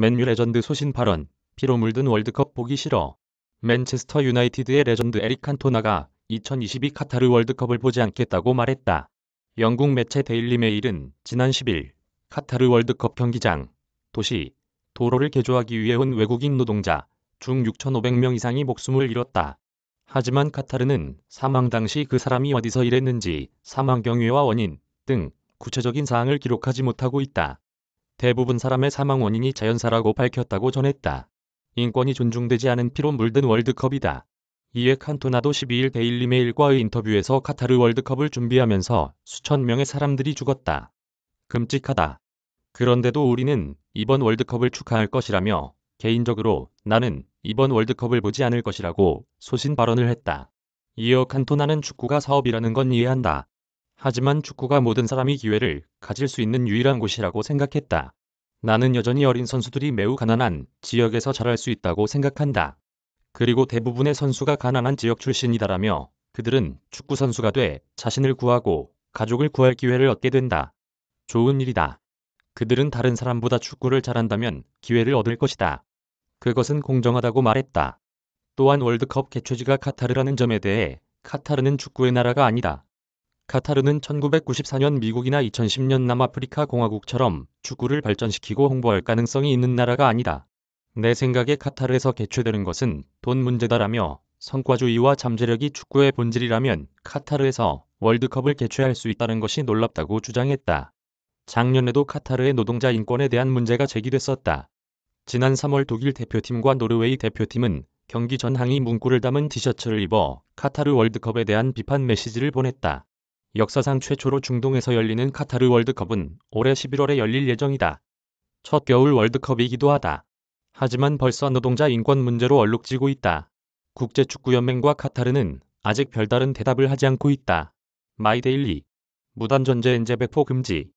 맨유 레전드 소신 발언, 피로 물든 월드컵 보기 싫어. 맨체스터 유나이티드의 레전드 에릭 칸토나가 2022 카타르 월드컵을 보지 않겠다고 말했다. 영국 매체 데일리 메일은 지난 10일 카타르 월드컵 경기장, 도시, 도로를 개조하기 위해 온 외국인 노동자 중 6,500명 이상이 목숨을 잃었다. 하지만 카타르는 사망 당시 그 사람이 어디서 일했는지, 사망 경위와 원인 등 구체적인 사항을 기록하지 못하고 있다. 대부분 사람의 사망 원인이 자연사라고 밝혔다고 전했다. 인권이 존중되지 않은 피로 물든 월드컵이다. 이에 칸토나도 12일 데일리 메일과의 인터뷰에서 카타르 월드컵을 준비하면서 수천 명의 사람들이 죽었다. 끔찍하다. 그런데도 우리는 이번 월드컵을 축하할 것이라며 개인적으로 나는 이번 월드컵을 보지 않을 것이라고 소신 발언을 했다. 이어 칸토나는 축구가 사업이라는 건 이해한다. 하지만 축구가 모든 사람이 기회를 가질 수 있는 유일한 곳이라고 생각했다. 나는 여전히 어린 선수들이 매우 가난한 지역에서 잘할 수 있다고 생각한다. 그리고 대부분의 선수가 가난한 지역 출신이다라며 그들은 축구 선수가 돼 자신을 구하고 가족을 구할 기회를 얻게 된다. 좋은 일이다. 그들은 다른 사람보다 축구를 잘한다면 기회를 얻을 것이다. 그것은 공정하다고 말했다. 또한 월드컵 개최지가 카타르라는 점에 대해 카타르는 축구의 나라가 아니다. 카타르는 1994년 미국이나 2010년 남아프리카 공화국처럼 축구를 발전시키고 홍보할 가능성이 있는 나라가 아니다. 내 생각에 카타르에서 개최되는 것은 돈 문제다라며 성과주의와 잠재력이 축구의 본질이라면 카타르에서 월드컵을 개최할 수 있다는 것이 놀랍다고 주장했다. 작년에도 카타르의 노동자 인권에 대한 문제가 제기됐었다. 지난 3월 독일 대표팀과 노르웨이 대표팀은 경기 전 항의 문구를 담은 티셔츠를 입어 카타르 월드컵에 대한 비판 메시지를 보냈다. 역사상 최초로 중동에서 열리는 카타르 월드컵은 올해 11월에 열릴 예정이다. 첫 겨울 월드컵이기도 하다. 하지만 벌써 노동자 인권 문제로 얼룩지고 있다. 국제축구연맹과 카타르는 아직 별다른 대답을 하지 않고 있다. 마이데일리 무단전제 엔제배포 금지